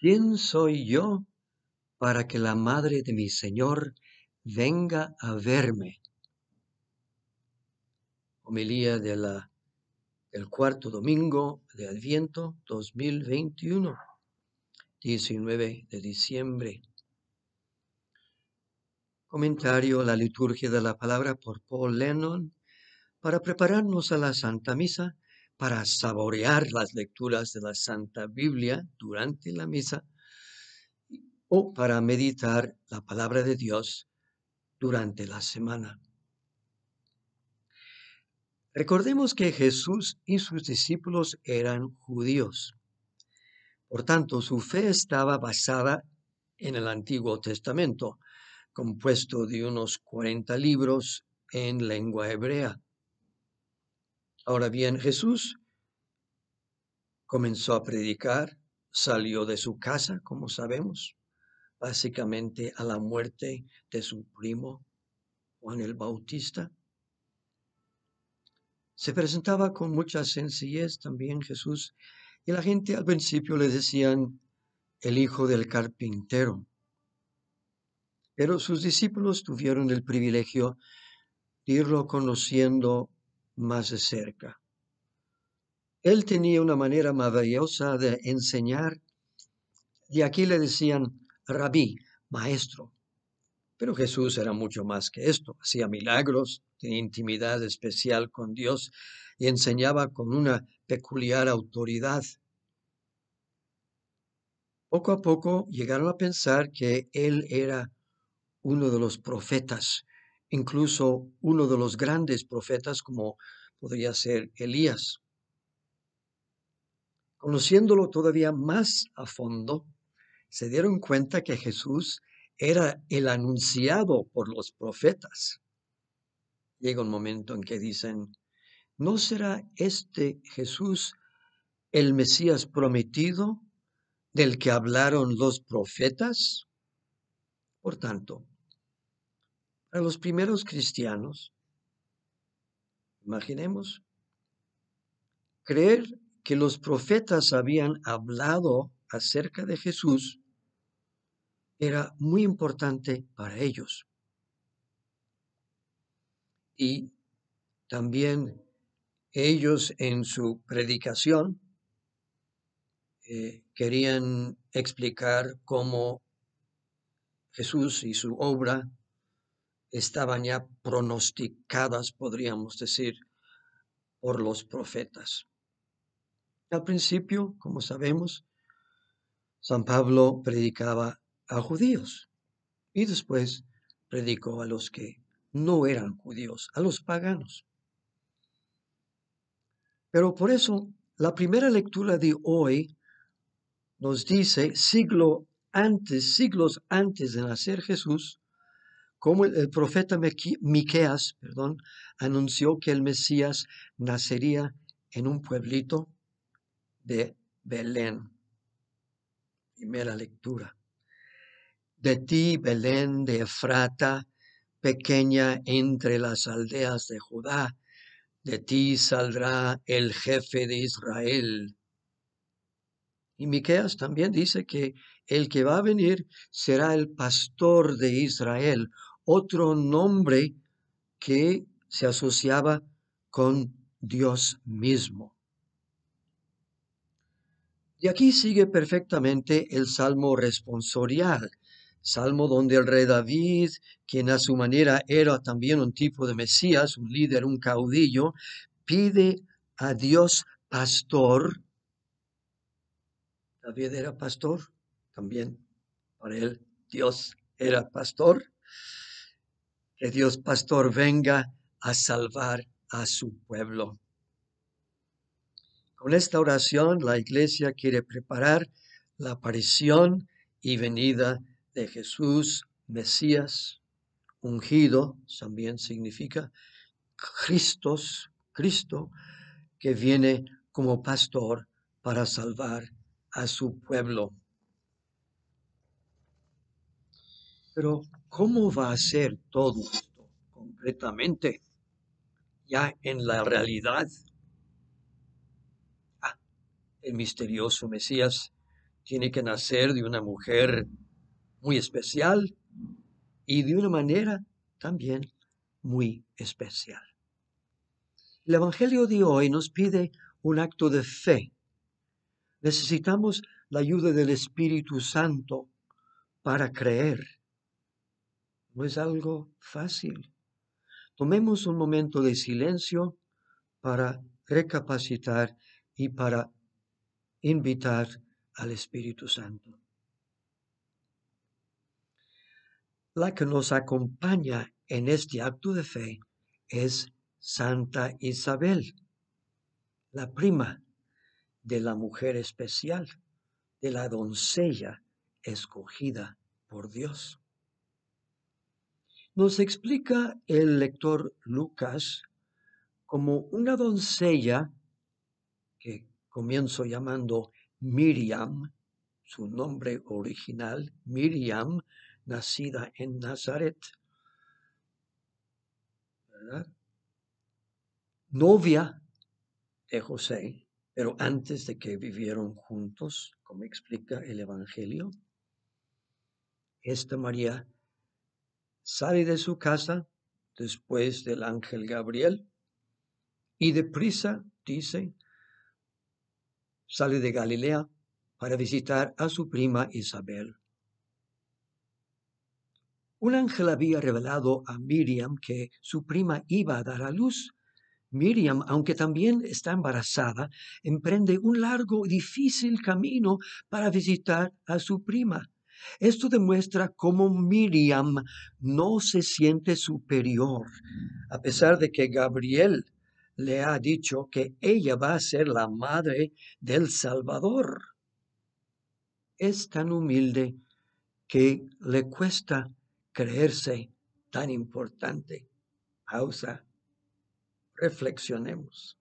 ¿Quién soy yo para que la madre de mi Señor venga a verme? Homilía de la, del cuarto domingo de Adviento 2021, 19 de diciembre. Comentario a la liturgia de la palabra por Paul Lennon para prepararnos a la Santa Misa para saborear las lecturas de la Santa Biblia durante la misa o para meditar la palabra de Dios durante la semana. Recordemos que Jesús y sus discípulos eran judíos. Por tanto, su fe estaba basada en el Antiguo Testamento, compuesto de unos 40 libros en lengua hebrea. Ahora bien, Jesús comenzó a predicar, salió de su casa, como sabemos, básicamente a la muerte de su primo Juan el Bautista. Se presentaba con mucha sencillez también Jesús y la gente al principio le decían el hijo del carpintero. Pero sus discípulos tuvieron el privilegio de irlo conociendo más de cerca. Él tenía una manera maravillosa de enseñar y aquí le decían rabí, maestro. Pero Jesús era mucho más que esto, hacía milagros, tenía intimidad especial con Dios y enseñaba con una peculiar autoridad. Poco a poco llegaron a pensar que él era uno de los profetas incluso uno de los grandes profetas como podría ser Elías. Conociéndolo todavía más a fondo, se dieron cuenta que Jesús era el anunciado por los profetas. Llega un momento en que dicen, ¿no será este Jesús el Mesías prometido del que hablaron los profetas? Por tanto, para los primeros cristianos, imaginemos, creer que los profetas habían hablado acerca de Jesús era muy importante para ellos. Y también ellos en su predicación eh, querían explicar cómo Jesús y su obra estaban ya pronosticadas, podríamos decir, por los profetas. Al principio, como sabemos, San Pablo predicaba a judíos y después predicó a los que no eran judíos, a los paganos. Pero por eso, la primera lectura de hoy nos dice, siglo antes, siglos antes de nacer Jesús, como el, profeta Miqueas, perdón, anunció que el Mesías nacería en un pueblito de Belén. Primera lectura. De ti, Belén de Efrata, pequeña entre las aldeas de Judá, de ti saldrá el jefe de Israel. Y Miqueas también dice que el que va a venir será el pastor de Israel otro nombre que se asociaba con Dios mismo. Y aquí sigue perfectamente el salmo responsorial, salmo donde el rey David, quien a su manera era también un tipo de Mesías, un líder, un caudillo, pide a Dios pastor. David era pastor también, para él Dios era pastor que Dios pastor venga a salvar a su pueblo. Con esta oración la iglesia quiere preparar la aparición y venida de Jesús, Mesías, ungido, también significa Cristos, Cristo, que viene como pastor para salvar a su pueblo. Pero ¿Cómo va a ser todo esto concretamente ya en la realidad? Ah, el misterioso Mesías tiene que nacer de una mujer muy especial y de una manera también muy especial. El Evangelio de hoy nos pide un acto de fe. Necesitamos la ayuda del Espíritu Santo para creer. No es algo fácil. Tomemos un momento de silencio para recapacitar y para invitar al Espíritu Santo. La que nos acompaña en este acto de fe es Santa Isabel, la prima de la mujer especial, de la doncella escogida por Dios nos explica el lector Lucas como una doncella que comienzo llamando Miriam, su nombre original, Miriam, nacida en Nazaret, novia de José, pero antes de que vivieron juntos, como explica el Evangelio, esta María sale de su casa después del ángel Gabriel y deprisa, dice, sale de Galilea para visitar a su prima Isabel. Un ángel había revelado a Miriam que su prima iba a dar a luz. Miriam, aunque también está embarazada, emprende un largo y difícil camino para visitar a su prima. Esto demuestra cómo Miriam no se siente superior, a pesar de que Gabriel le ha dicho que ella va a ser la madre del Salvador. Es tan humilde que le cuesta creerse tan importante. Pausa. Reflexionemos.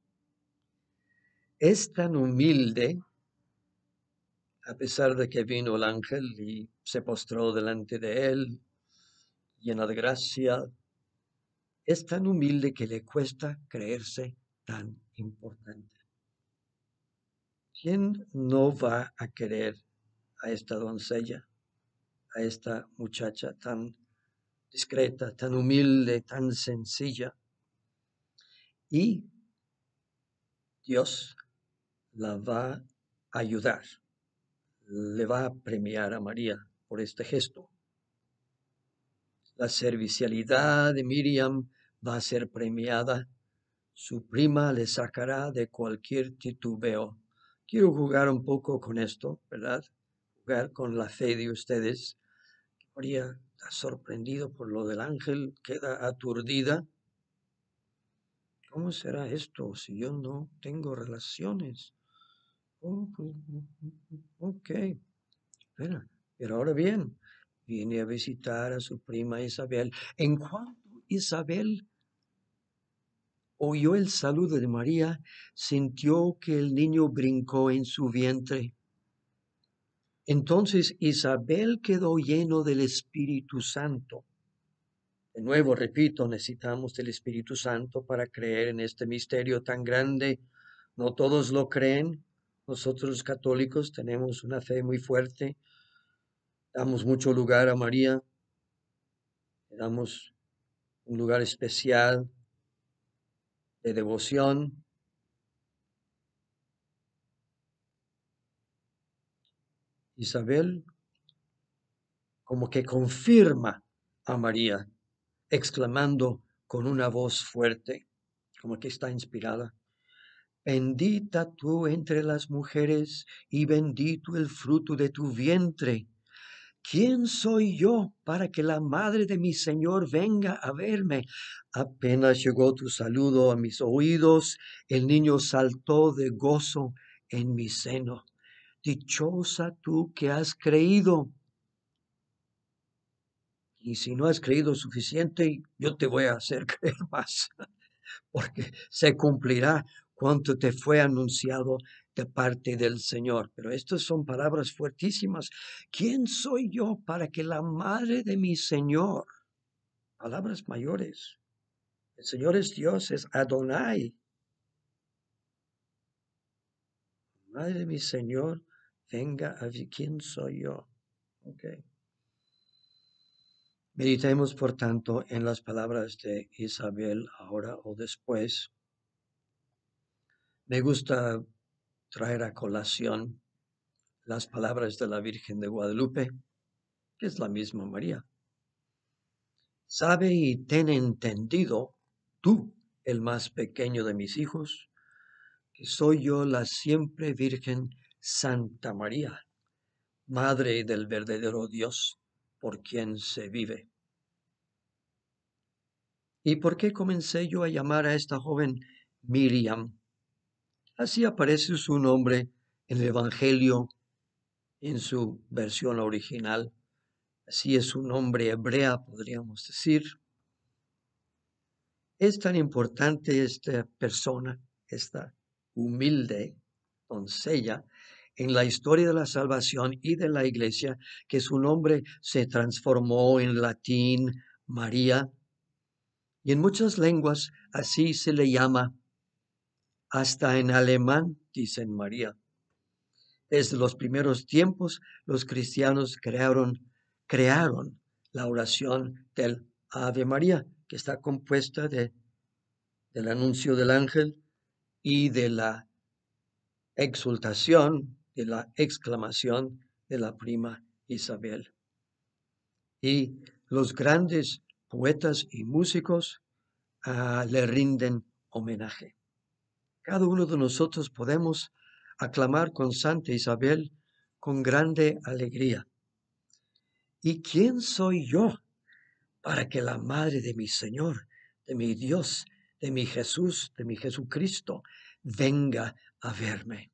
Es tan humilde a pesar de que vino el ángel y se postró delante de él, llena de gracia, es tan humilde que le cuesta creerse tan importante. ¿Quién no va a querer a esta doncella, a esta muchacha tan discreta, tan humilde, tan sencilla? Y Dios la va a ayudar le va a premiar a María por este gesto. La servicialidad de Miriam va a ser premiada. Su prima le sacará de cualquier titubeo. Quiero jugar un poco con esto, ¿verdad? Jugar con la fe de ustedes. María está sorprendido por lo del ángel, queda aturdida. ¿Cómo será esto si yo no tengo relaciones? Oh, pues, mm, mm, mm, ok, Pero ahora bien, viene a visitar a su prima Isabel. En cuanto Isabel oyó el saludo de María, sintió que el niño brincó en su vientre. Entonces Isabel quedó lleno del Espíritu Santo. De nuevo, repito, necesitamos del Espíritu Santo para creer en este misterio tan grande. No todos lo creen, nosotros católicos tenemos una fe muy fuerte, damos mucho lugar a María, le damos un lugar especial de devoción. Isabel como que confirma a María, exclamando con una voz fuerte, como que está inspirada. Bendita tú entre las mujeres y bendito el fruto de tu vientre. ¿Quién soy yo para que la madre de mi Señor venga a verme? Apenas llegó tu saludo a mis oídos, el niño saltó de gozo en mi seno. Dichosa tú que has creído. Y si no has creído suficiente, yo te voy a hacer creer más, porque se cumplirá ¿Cuánto te fue anunciado de parte del Señor. Pero estas son palabras fuertísimas. ¿Quién soy yo para que la madre de mi Señor? Palabras mayores. El Señor es Dios, es Adonai. Madre de mi Señor, venga a ver ¿Quién soy yo? Okay. Meditemos, por tanto, en las palabras de Isabel ahora o después. Me gusta traer a colación las palabras de la Virgen de Guadalupe, que es la misma María. Sabe y ten entendido tú, el más pequeño de mis hijos, que soy yo la siempre Virgen Santa María, Madre del verdadero Dios, por quien se vive. ¿Y por qué comencé yo a llamar a esta joven Miriam? Así aparece su nombre en el Evangelio en su versión original. Así es su nombre hebrea, podríamos decir. Es tan importante esta persona, esta humilde doncella, en la historia de la salvación y de la iglesia, que su nombre se transformó en latín María, y en muchas lenguas así se le llama hasta en alemán, dicen María. Desde los primeros tiempos, los cristianos crearon, crearon la oración del Ave María, que está compuesta de, del anuncio del ángel y de la exultación, de la exclamación de la prima Isabel. Y los grandes poetas y músicos ah, le rinden homenaje. Cada uno de nosotros podemos aclamar con Santa Isabel con grande alegría. ¿Y quién soy yo para que la madre de mi Señor, de mi Dios, de mi Jesús, de mi Jesucristo, venga a verme?